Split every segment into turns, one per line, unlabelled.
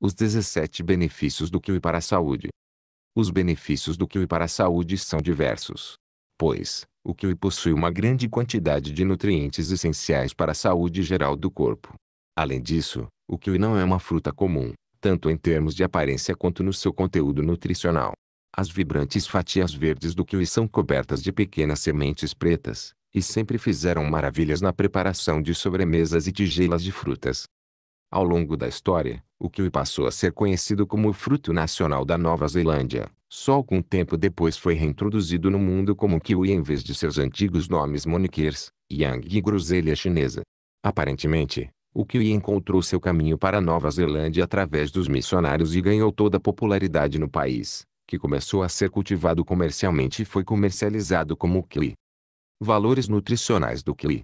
Os 17 benefícios do kiwi para a saúde. Os benefícios do kiwi para a saúde são diversos. Pois, o kiwi possui uma grande quantidade de nutrientes essenciais para a saúde geral do corpo. Além disso, o kiwi não é uma fruta comum, tanto em termos de aparência quanto no seu conteúdo nutricional. As vibrantes fatias verdes do kiwi são cobertas de pequenas sementes pretas, e sempre fizeram maravilhas na preparação de sobremesas e tigelas de frutas. Ao longo da história, o kiwi passou a ser conhecido como o fruto nacional da Nova Zelândia. Só algum tempo depois foi reintroduzido no mundo como kiwi em vez de seus antigos nomes monikers, yang e groselha chinesa. Aparentemente, o kiwi encontrou seu caminho para a Nova Zelândia através dos missionários e ganhou toda a popularidade no país, que começou a ser cultivado comercialmente e foi comercializado como kiwi. Valores nutricionais do kiwi.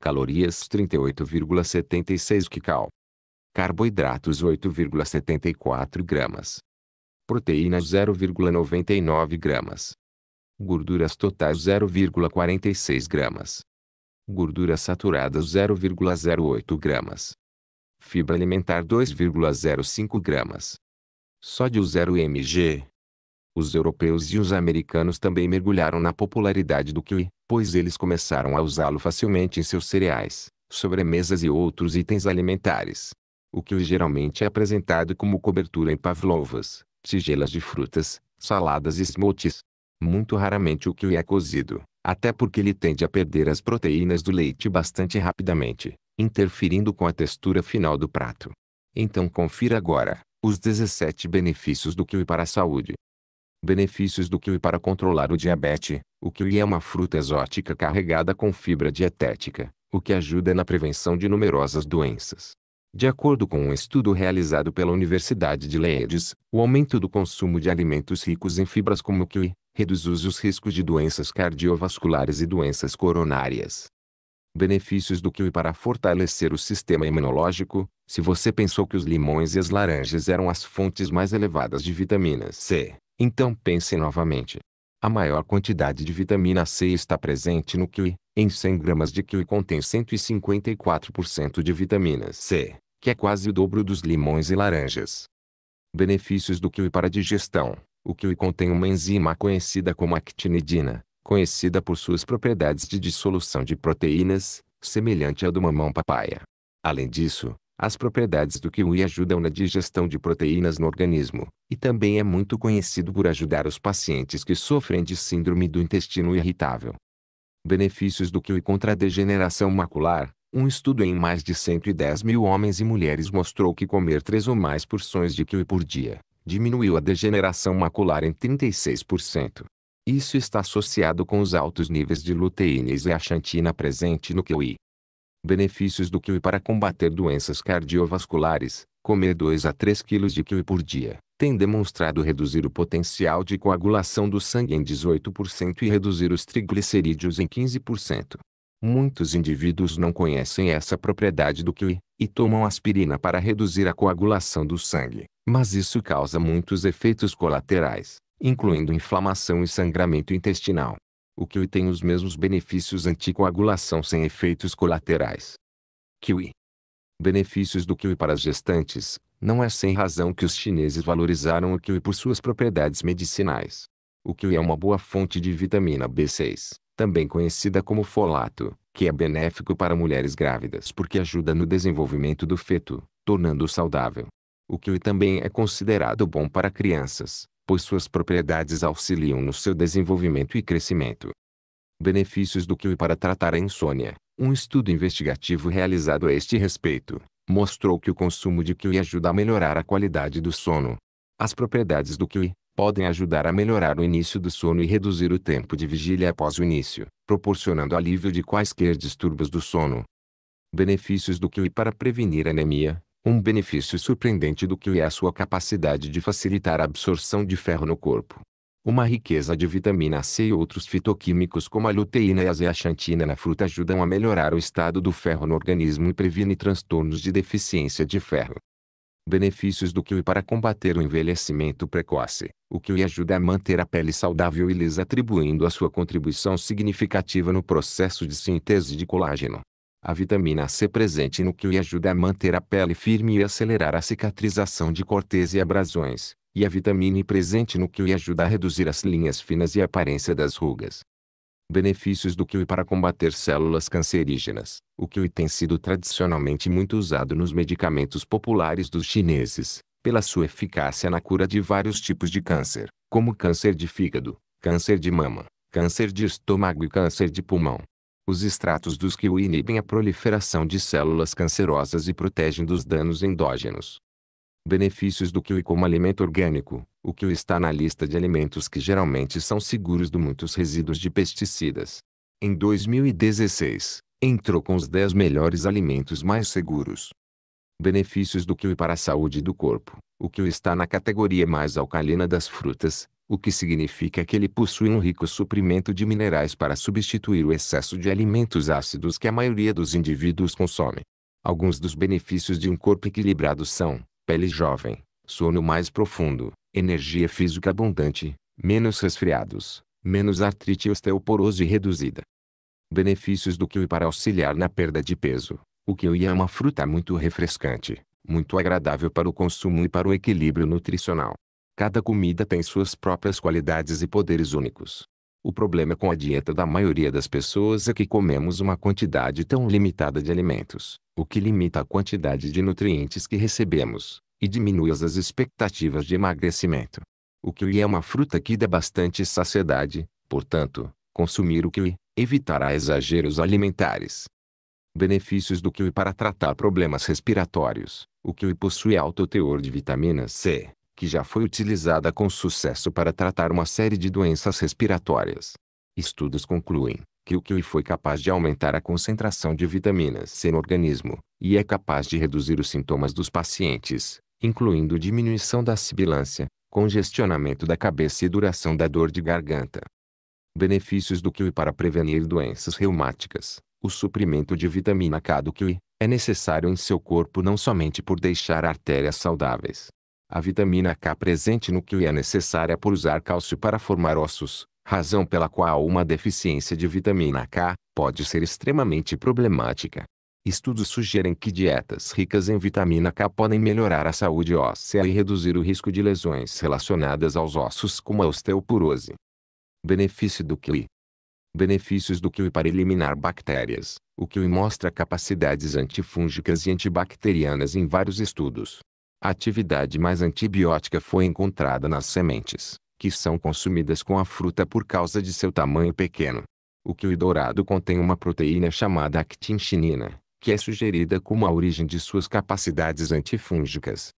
Calorias 38,76 kcal carboidratos 8,74 gramas, proteínas 0,99 gramas, gorduras totais 0,46 gramas, gorduras saturadas 0,08 gramas, fibra alimentar 2,05 gramas, sódio 0 mg. Os europeus e os americanos também mergulharam na popularidade do kiwi, pois eles começaram a usá-lo facilmente em seus cereais, sobremesas e outros itens alimentares o que geralmente é apresentado como cobertura em pavlovas, tigelas de frutas, saladas e smoothies. Muito raramente o kiwi é cozido, até porque ele tende a perder as proteínas do leite bastante rapidamente, interferindo com a textura final do prato. Então confira agora os 17 benefícios do kiwi para a saúde. Benefícios do kiwi para controlar o diabetes. O kiwi é uma fruta exótica carregada com fibra dietética, o que ajuda na prevenção de numerosas doenças. De acordo com um estudo realizado pela Universidade de Leeds, o aumento do consumo de alimentos ricos em fibras como o kiwi reduz os riscos de doenças cardiovasculares e doenças coronárias. Benefícios do kiwi para fortalecer o sistema imunológico. Se você pensou que os limões e as laranjas eram as fontes mais elevadas de vitamina C, então pense novamente. A maior quantidade de vitamina C está presente no kiwi, em 100 gramas de kiwi contém 154% de vitamina C, que é quase o dobro dos limões e laranjas. Benefícios do kiwi para a digestão. O kiwi contém uma enzima conhecida como actinidina, conhecida por suas propriedades de dissolução de proteínas, semelhante à do mamão papaya. Além disso, as propriedades do kiwi ajudam na digestão de proteínas no organismo, e também é muito conhecido por ajudar os pacientes que sofrem de síndrome do intestino irritável. Benefícios do kiwi contra a degeneração macular. Um estudo em mais de 110 mil homens e mulheres mostrou que comer três ou mais porções de kiwi por dia diminuiu a degeneração macular em 36%. Isso está associado com os altos níveis de luteínas e axantina presente no kiwi. Benefícios do kiwi para combater doenças cardiovasculares. Comer 2 a 3 kg de kiwi por dia tem demonstrado reduzir o potencial de coagulação do sangue em 18% e reduzir os triglicerídeos em 15%. Muitos indivíduos não conhecem essa propriedade do QI e tomam aspirina para reduzir a coagulação do sangue, mas isso causa muitos efeitos colaterais, incluindo inflamação e sangramento intestinal. O QI tem os mesmos benefícios anticoagulação sem efeitos colaterais. QI Benefícios do QI para as gestantes, não é sem razão que os chineses valorizaram o kiwi por suas propriedades medicinais. O kiwi é uma boa fonte de vitamina B6, também conhecida como folato, que é benéfico para mulheres grávidas porque ajuda no desenvolvimento do feto, tornando-o saudável. O kiwi também é considerado bom para crianças, pois suas propriedades auxiliam no seu desenvolvimento e crescimento. Benefícios do kiwi para tratar a insônia. Um estudo investigativo realizado a este respeito mostrou que o consumo de kiwi ajuda a melhorar a qualidade do sono. As propriedades do kiwi podem ajudar a melhorar o início do sono e reduzir o tempo de vigília após o início, proporcionando alívio de quaisquer distúrbios do sono. Benefícios do kiwi para prevenir anemia. Um benefício surpreendente do kiwi é a sua capacidade de facilitar a absorção de ferro no corpo. Uma riqueza de vitamina C e outros fitoquímicos como a luteína e a zeaxantina na fruta ajudam a melhorar o estado do ferro no organismo e previne transtornos de deficiência de ferro. Benefícios do kiwi para combater o envelhecimento precoce. O kiwi ajuda a manter a pele saudável e lisa atribuindo a sua contribuição significativa no processo de síntese de colágeno. A vitamina C presente no kiwi ajuda a manter a pele firme e acelerar a cicatrização de cortes e abrasões e a vitamina E presente no kiwi ajuda a reduzir as linhas finas e a aparência das rugas. Benefícios do kiwi para combater células cancerígenas. O kiwi tem sido tradicionalmente muito usado nos medicamentos populares dos chineses, pela sua eficácia na cura de vários tipos de câncer, como câncer de fígado, câncer de mama, câncer de estômago e câncer de pulmão. Os extratos dos kiwi inibem a proliferação de células cancerosas e protegem dos danos endógenos benefícios do kiwi como alimento orgânico. O kiwi está na lista de alimentos que geralmente são seguros de muitos resíduos de pesticidas. Em 2016, entrou com os 10 melhores alimentos mais seguros. Benefícios do kiwi para a saúde do corpo. O kiwi está na categoria mais alcalina das frutas, o que significa que ele possui um rico suprimento de minerais para substituir o excesso de alimentos ácidos que a maioria dos indivíduos consome. Alguns dos benefícios de um corpo equilibrado são pele jovem, sono mais profundo, energia física abundante, menos resfriados, menos artrite osteoporose reduzida. Benefícios do kiwi para auxiliar na perda de peso. O kiwi é uma fruta muito refrescante, muito agradável para o consumo e para o equilíbrio nutricional. Cada comida tem suas próprias qualidades e poderes únicos. O problema é com a dieta da maioria das pessoas é que comemos uma quantidade tão limitada de alimentos, o que limita a quantidade de nutrientes que recebemos, e diminui as expectativas de emagrecimento. O kiwi é uma fruta que dá bastante saciedade, portanto, consumir o kiwi evitará exageros alimentares. Benefícios do kiwi para tratar problemas respiratórios. O kiwi possui alto teor de vitamina C, que já foi utilizada com sucesso para tratar uma série de doenças respiratórias. Estudos concluem que o kiwi foi capaz de aumentar a concentração de vitamina C no organismo, e é capaz de reduzir os sintomas dos pacientes, incluindo diminuição da sibilância, congestionamento da cabeça e duração da dor de garganta. Benefícios do kiwi para prevenir doenças reumáticas. O suprimento de vitamina K do kiwi é necessário em seu corpo não somente por deixar artérias saudáveis, a vitamina K presente no kiwi é necessária por usar cálcio para formar ossos, razão pela qual uma deficiência de vitamina K pode ser extremamente problemática. Estudos sugerem que dietas ricas em vitamina K podem melhorar a saúde óssea e reduzir o risco de lesões relacionadas aos ossos como a osteoporose. Benefício do kiwi. Benefícios do kiwi para eliminar bactérias. O kiwi mostra capacidades antifúngicas e antibacterianas em vários estudos. A atividade mais antibiótica foi encontrada nas sementes, que são consumidas com a fruta por causa de seu tamanho pequeno. O kiwi dourado contém uma proteína chamada actinchinina, que é sugerida como a origem de suas capacidades antifúngicas.